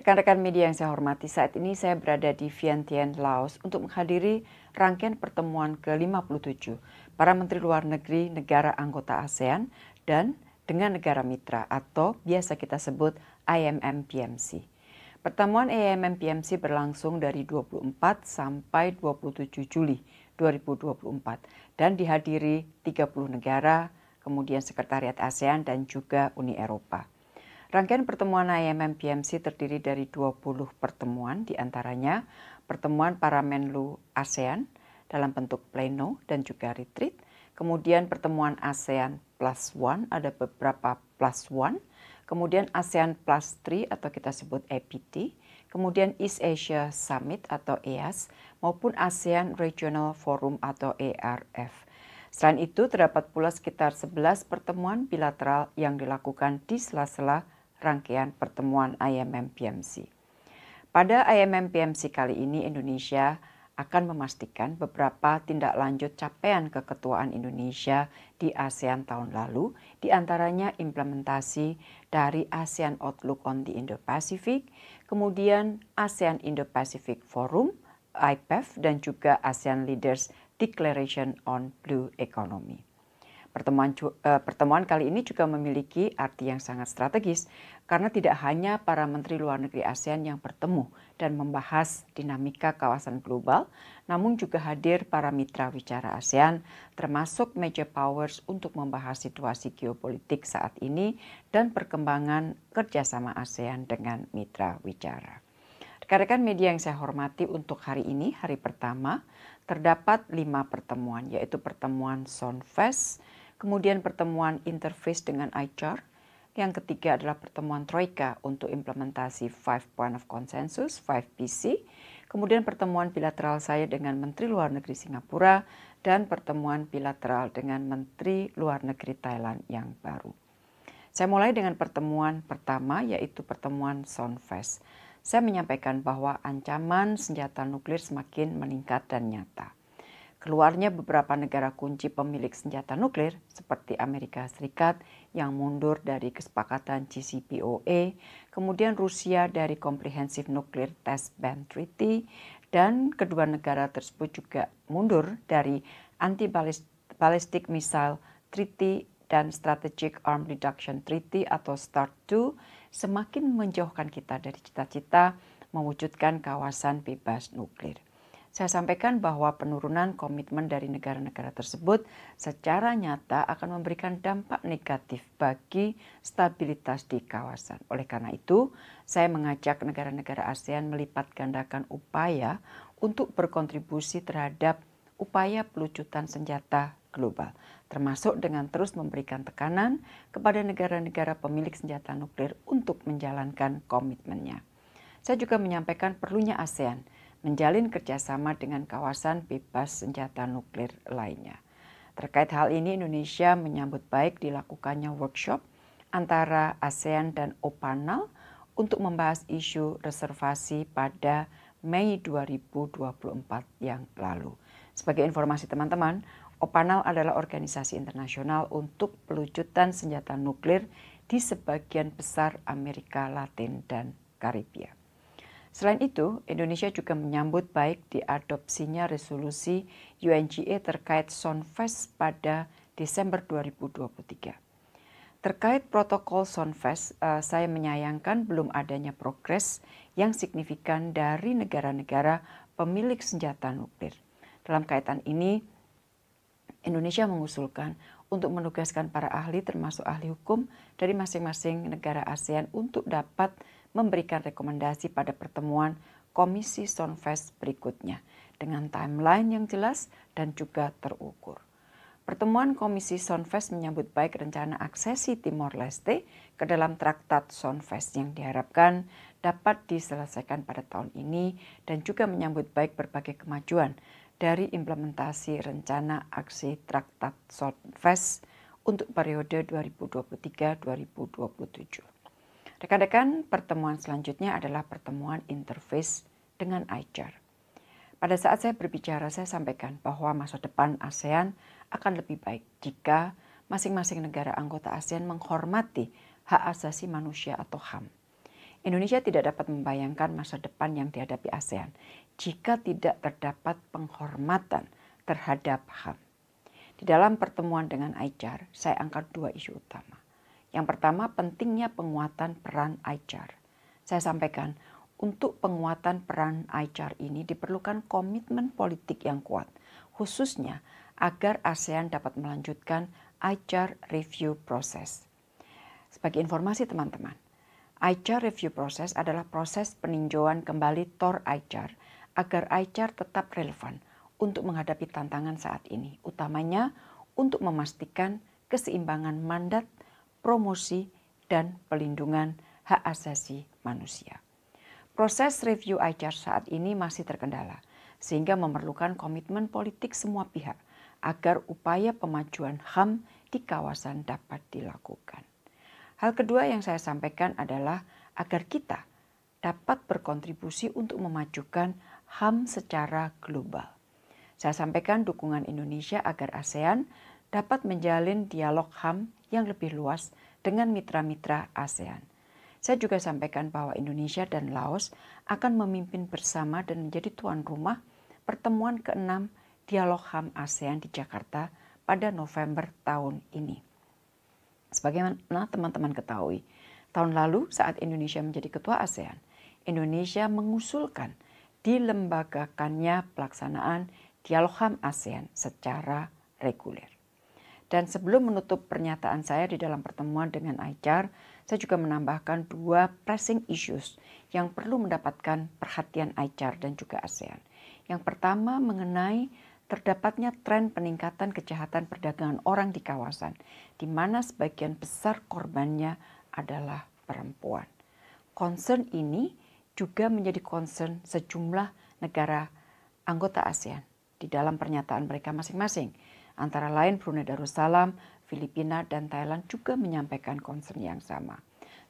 Rekan-rekan media yang saya hormati, saat ini saya berada di Vientiane, Laos untuk menghadiri rangkaian pertemuan ke-57 para menteri luar negeri negara anggota ASEAN dan dengan negara mitra atau biasa kita sebut IMMPMC. Pertemuan IMMPMC berlangsung dari 24 sampai 27 Juli 2024 dan dihadiri 30 negara, kemudian Sekretariat ASEAN dan juga Uni Eropa. Rangkaian pertemuan IMM PMC terdiri dari 20 pertemuan, diantaranya pertemuan para Menlu ASEAN dalam bentuk pleno dan juga retreat, kemudian pertemuan ASEAN plus one, ada beberapa plus one, kemudian ASEAN plus three atau kita sebut APT, kemudian East Asia Summit atau EAS, maupun ASEAN Regional Forum atau ARF. Selain itu, terdapat pula sekitar 11 pertemuan bilateral yang dilakukan di sela-sela rangkaian pertemuan IMM PMC. Pada IMM PMC kali ini Indonesia akan memastikan beberapa tindak lanjut capaian keketuaan Indonesia di ASEAN tahun lalu, diantaranya implementasi dari ASEAN Outlook on the Indo-Pacific, kemudian ASEAN Indo-Pacific Forum, IPEF, dan juga ASEAN Leaders Declaration on Blue Economy. Pertemuan, uh, pertemuan kali ini juga memiliki arti yang sangat strategis karena tidak hanya para menteri luar negeri ASEAN yang bertemu dan membahas dinamika kawasan global, namun juga hadir para mitra wicara ASEAN termasuk major powers untuk membahas situasi geopolitik saat ini dan perkembangan kerjasama ASEAN dengan mitra wicara. Rekan-rekan media yang saya hormati untuk hari ini, hari pertama, terdapat lima pertemuan, yaitu pertemuan Sonfest, kemudian pertemuan interface dengan ICHAR, yang ketiga adalah pertemuan Troika untuk implementasi Five Point of Consensus, 5PC, kemudian pertemuan bilateral saya dengan Menteri Luar Negeri Singapura, dan pertemuan bilateral dengan Menteri Luar Negeri Thailand yang baru. Saya mulai dengan pertemuan pertama, yaitu pertemuan Sonfest. Saya menyampaikan bahwa ancaman senjata nuklir semakin meningkat dan nyata keluarnya beberapa negara kunci pemilik senjata nuklir seperti Amerika Serikat yang mundur dari kesepakatan JCPOA, e, kemudian Rusia dari Comprehensive Nuclear Test Ban Treaty, dan kedua negara tersebut juga mundur dari Anti-Ballistic Missile Treaty dan Strategic Arm Reduction Treaty atau START 2 semakin menjauhkan kita dari cita-cita mewujudkan kawasan bebas nuklir saya sampaikan bahwa penurunan komitmen dari negara-negara tersebut secara nyata akan memberikan dampak negatif bagi stabilitas di kawasan. Oleh karena itu, saya mengajak negara-negara ASEAN melipat gandakan upaya untuk berkontribusi terhadap upaya pelucutan senjata global, termasuk dengan terus memberikan tekanan kepada negara-negara pemilik senjata nuklir untuk menjalankan komitmennya. Saya juga menyampaikan perlunya ASEAN menjalin kerjasama dengan kawasan bebas senjata nuklir lainnya. Terkait hal ini, Indonesia menyambut baik dilakukannya workshop antara ASEAN dan OPANAL untuk membahas isu reservasi pada Mei 2024 yang lalu. Sebagai informasi teman-teman, OPANAL adalah organisasi internasional untuk pelucutan senjata nuklir di sebagian besar Amerika Latin dan Karibia. Selain itu, Indonesia juga menyambut baik diadopsinya resolusi UNGA terkait Sonfest pada Desember 2023. Terkait protokol Sonfest, eh, saya menyayangkan belum adanya progres yang signifikan dari negara-negara pemilik senjata nuklir. Dalam kaitan ini, Indonesia mengusulkan untuk menugaskan para ahli termasuk ahli hukum dari masing-masing negara ASEAN untuk dapat memberikan rekomendasi pada pertemuan Komisi Sonfest berikutnya dengan timeline yang jelas dan juga terukur. Pertemuan Komisi Sonfest menyambut baik rencana aksesi Timor Leste ke dalam Traktat Sonfest yang diharapkan dapat diselesaikan pada tahun ini dan juga menyambut baik berbagai kemajuan dari implementasi rencana aksi Traktat Sonfest untuk periode 2023-2027. Rekan-rekan, pertemuan selanjutnya adalah pertemuan interface dengan ICER. Pada saat saya berbicara, saya sampaikan bahwa masa depan ASEAN akan lebih baik jika masing-masing negara anggota ASEAN menghormati hak asasi manusia atau HAM. Indonesia tidak dapat membayangkan masa depan yang dihadapi ASEAN jika tidak terdapat penghormatan terhadap HAM. Di dalam pertemuan dengan ICAR, saya angkat dua isu utama. Yang pertama, pentingnya penguatan peran ICAR. Saya sampaikan, untuk penguatan peran ICAR ini diperlukan komitmen politik yang kuat, khususnya agar ASEAN dapat melanjutkan ICAR review proses Sebagai informasi teman-teman, ICAR review proses adalah proses peninjauan kembali TOR ICAR agar ICAR tetap relevan untuk menghadapi tantangan saat ini, utamanya untuk memastikan keseimbangan mandat promosi, dan pelindungan hak asasi manusia. Proses review ICAR saat ini masih terkendala, sehingga memerlukan komitmen politik semua pihak agar upaya pemajuan HAM di kawasan dapat dilakukan. Hal kedua yang saya sampaikan adalah agar kita dapat berkontribusi untuk memajukan HAM secara global. Saya sampaikan dukungan Indonesia agar ASEAN dapat menjalin dialog HAM yang lebih luas dengan mitra-mitra ASEAN. Saya juga sampaikan bahwa Indonesia dan Laos akan memimpin bersama dan menjadi tuan rumah pertemuan ke-6 Dialog HAM ASEAN di Jakarta pada November tahun ini. Sebagaimana teman-teman ketahui, tahun lalu saat Indonesia menjadi ketua ASEAN, Indonesia mengusulkan dilembagakannya pelaksanaan Dialog HAM ASEAN secara reguler. Dan sebelum menutup pernyataan saya di dalam pertemuan dengan Aichar, saya juga menambahkan dua pressing issues yang perlu mendapatkan perhatian Aichar dan juga ASEAN. Yang pertama mengenai terdapatnya tren peningkatan kejahatan perdagangan orang di kawasan, di mana sebagian besar korbannya adalah perempuan. Concern ini juga menjadi concern sejumlah negara anggota ASEAN di dalam pernyataan mereka masing-masing Antara lain Brunei Darussalam, Filipina, dan Thailand juga menyampaikan concern yang sama.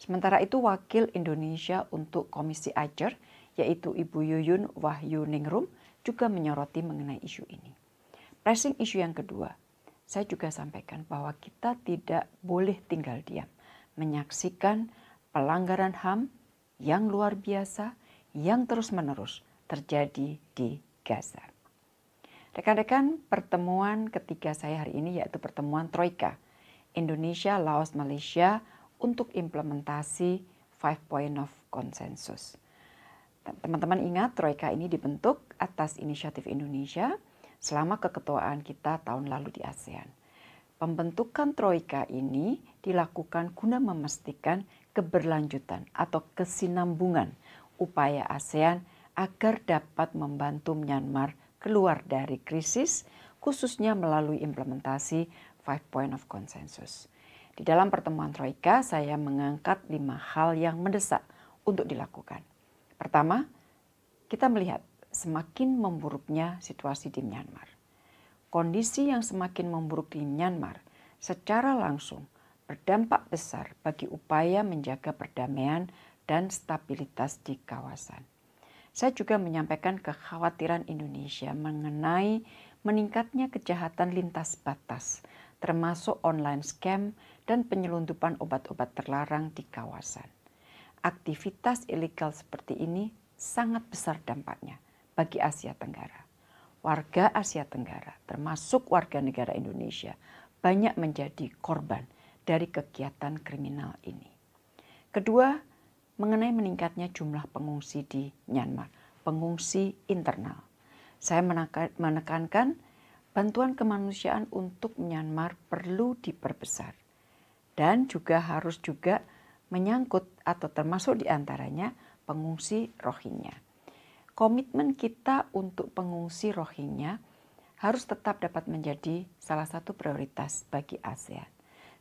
Sementara itu wakil Indonesia untuk Komisi Ajar, yaitu Ibu Yuyun Wahyu Ningrum, juga menyoroti mengenai isu ini. Pressing isu yang kedua, saya juga sampaikan bahwa kita tidak boleh tinggal diam menyaksikan pelanggaran HAM yang luar biasa yang terus-menerus terjadi di Gaza. Rekan-rekan, pertemuan ketiga saya hari ini yaitu pertemuan Troika, Indonesia, Laos, Malaysia untuk implementasi Five Point of Consensus. Teman-teman ingat Troika ini dibentuk atas inisiatif Indonesia selama keketuaan kita tahun lalu di ASEAN. Pembentukan Troika ini dilakukan guna memastikan keberlanjutan atau kesinambungan upaya ASEAN agar dapat membantu Myanmar keluar dari krisis, khususnya melalui implementasi Five Point of Consensus. Di dalam pertemuan Troika, saya mengangkat lima hal yang mendesak untuk dilakukan. Pertama, kita melihat semakin memburuknya situasi di Myanmar. Kondisi yang semakin memburuk di Myanmar secara langsung berdampak besar bagi upaya menjaga perdamaian dan stabilitas di kawasan. Saya juga menyampaikan kekhawatiran Indonesia mengenai meningkatnya kejahatan lintas batas, termasuk online scam dan penyelundupan obat-obat terlarang di kawasan. Aktivitas ilegal seperti ini sangat besar dampaknya bagi Asia Tenggara. Warga Asia Tenggara, termasuk warga negara Indonesia, banyak menjadi korban dari kegiatan kriminal ini. Kedua, mengenai meningkatnya jumlah pengungsi di Myanmar, pengungsi internal. Saya menekankan bantuan kemanusiaan untuk Myanmar perlu diperbesar dan juga harus juga menyangkut atau termasuk diantaranya pengungsi Rohingya. Komitmen kita untuk pengungsi Rohingya harus tetap dapat menjadi salah satu prioritas bagi ASEAN.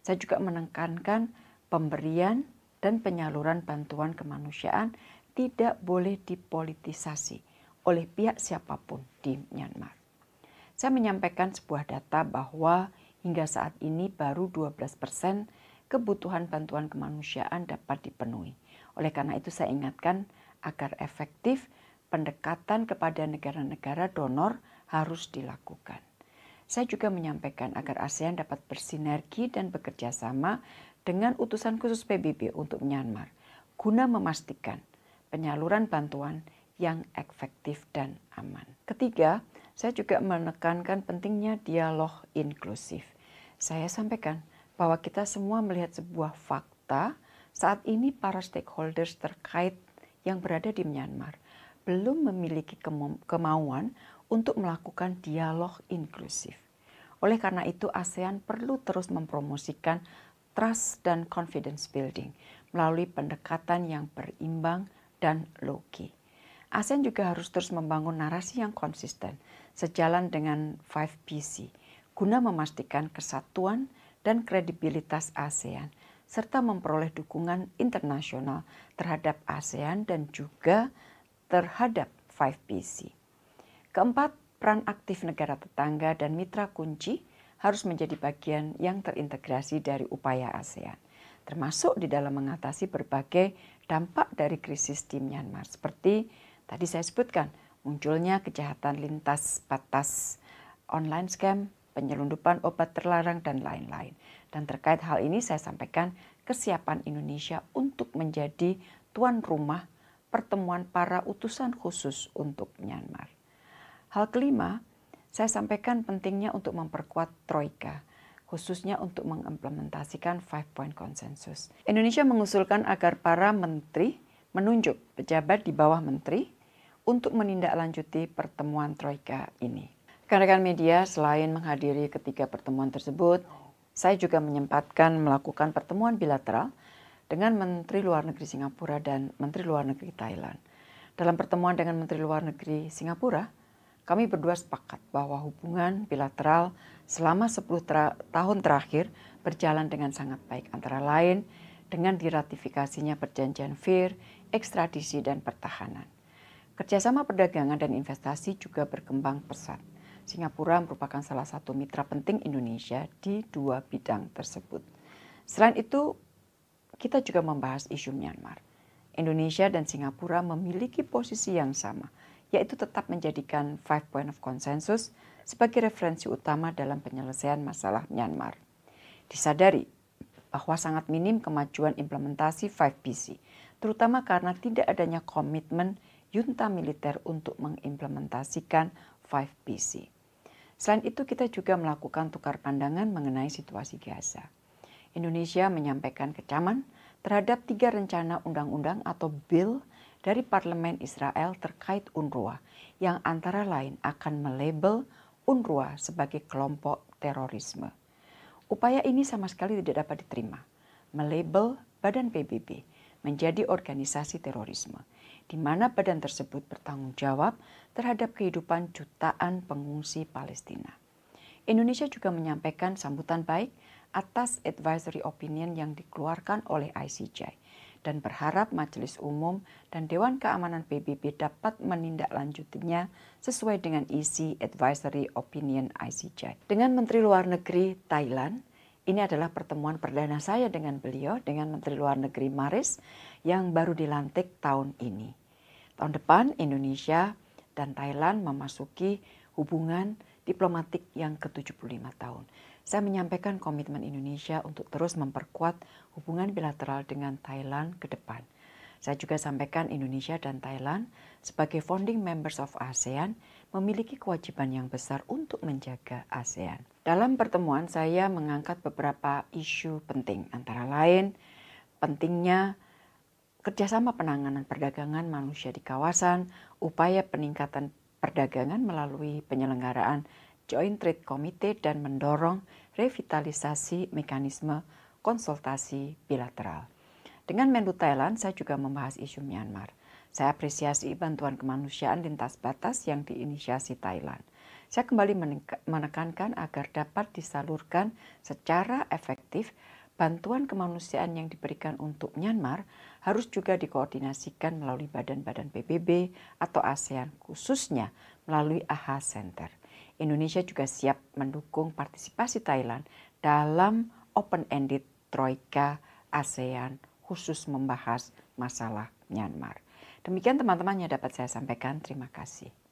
Saya juga menekankan pemberian dan penyaluran bantuan kemanusiaan tidak boleh dipolitisasi oleh pihak siapapun di Myanmar. Saya menyampaikan sebuah data bahwa hingga saat ini baru 12 persen kebutuhan bantuan kemanusiaan dapat dipenuhi. Oleh karena itu saya ingatkan agar efektif pendekatan kepada negara-negara donor harus dilakukan. Saya juga menyampaikan agar ASEAN dapat bersinergi dan bekerja sama dengan utusan khusus PBB untuk Myanmar guna memastikan penyaluran bantuan yang efektif dan aman. Ketiga, saya juga menekankan pentingnya dialog inklusif. Saya sampaikan bahwa kita semua melihat sebuah fakta saat ini para stakeholders terkait yang berada di Myanmar belum memiliki kemauan untuk melakukan dialog inklusif. Oleh karena itu ASEAN perlu terus mempromosikan trust dan confidence building melalui pendekatan yang berimbang dan low key. ASEAN juga harus terus membangun narasi yang konsisten sejalan dengan 5PC guna memastikan kesatuan dan kredibilitas ASEAN serta memperoleh dukungan internasional terhadap ASEAN dan juga terhadap 5PC. Keempat, peran aktif negara tetangga dan mitra kunci harus menjadi bagian yang terintegrasi dari upaya ASEAN, termasuk di dalam mengatasi berbagai dampak dari krisis di Myanmar, seperti tadi saya sebutkan, munculnya kejahatan lintas batas, online scam, penyelundupan obat terlarang, dan lain-lain. Dan terkait hal ini saya sampaikan kesiapan Indonesia untuk menjadi tuan rumah pertemuan para utusan khusus untuk Myanmar. Hal kelima, saya sampaikan pentingnya untuk memperkuat Troika, khususnya untuk mengimplementasikan Five Point Consensus. Indonesia mengusulkan agar para menteri menunjuk pejabat di bawah menteri untuk menindaklanjuti pertemuan Troika ini. Rekan-rekan media, selain menghadiri ketiga pertemuan tersebut, saya juga menyempatkan melakukan pertemuan bilateral dengan Menteri Luar Negeri Singapura dan Menteri Luar Negeri Thailand. Dalam pertemuan dengan Menteri Luar Negeri Singapura, kami berdua sepakat bahwa hubungan bilateral selama 10 ter tahun terakhir berjalan dengan sangat baik antara lain dengan diratifikasinya perjanjian fair ekstradisi dan pertahanan. Kerjasama perdagangan dan investasi juga berkembang pesat. Singapura merupakan salah satu mitra penting Indonesia di dua bidang tersebut. Selain itu, kita juga membahas isu Myanmar. Indonesia dan Singapura memiliki posisi yang sama – yaitu tetap menjadikan Five Point of Consensus sebagai referensi utama dalam penyelesaian masalah Myanmar. Disadari bahwa sangat minim kemajuan implementasi 5PC, terutama karena tidak adanya komitmen junta militer untuk mengimplementasikan 5PC. Selain itu, kita juga melakukan tukar pandangan mengenai situasi Gaza. Indonesia menyampaikan kecaman terhadap tiga rencana undang-undang atau bill dari Parlemen Israel terkait UNRWA yang antara lain akan melabel UNRWA sebagai kelompok terorisme. Upaya ini sama sekali tidak dapat diterima. Melabel Badan PBB menjadi organisasi terorisme, di mana badan tersebut bertanggung jawab terhadap kehidupan jutaan pengungsi Palestina. Indonesia juga menyampaikan sambutan baik atas advisory opinion yang dikeluarkan oleh ICJ dan berharap Majelis Umum dan Dewan Keamanan PBB dapat menindaklanjutinya sesuai dengan isi Advisory Opinion ICJ. Dengan Menteri Luar Negeri Thailand, ini adalah pertemuan perdana saya dengan beliau, dengan Menteri Luar Negeri Maris yang baru dilantik tahun ini. Tahun depan Indonesia dan Thailand memasuki hubungan diplomatik yang ke-75 tahun saya menyampaikan komitmen Indonesia untuk terus memperkuat hubungan bilateral dengan Thailand ke depan. Saya juga sampaikan Indonesia dan Thailand sebagai founding members of ASEAN memiliki kewajiban yang besar untuk menjaga ASEAN. Dalam pertemuan saya mengangkat beberapa isu penting antara lain pentingnya kerjasama penanganan perdagangan manusia di kawasan, upaya peningkatan perdagangan melalui penyelenggaraan Joint Trade Committee dan mendorong revitalisasi mekanisme konsultasi bilateral. Dengan Menlu Thailand, saya juga membahas isu Myanmar. Saya apresiasi bantuan kemanusiaan lintas batas yang diinisiasi Thailand. Saya kembali menekankan agar dapat disalurkan secara efektif bantuan kemanusiaan yang diberikan untuk Myanmar harus juga dikoordinasikan melalui badan-badan PBB atau ASEAN khususnya melalui AHA Center. Indonesia juga siap mendukung partisipasi Thailand dalam open-ended Troika ASEAN khusus membahas masalah Myanmar. Demikian teman-teman yang dapat saya sampaikan. Terima kasih.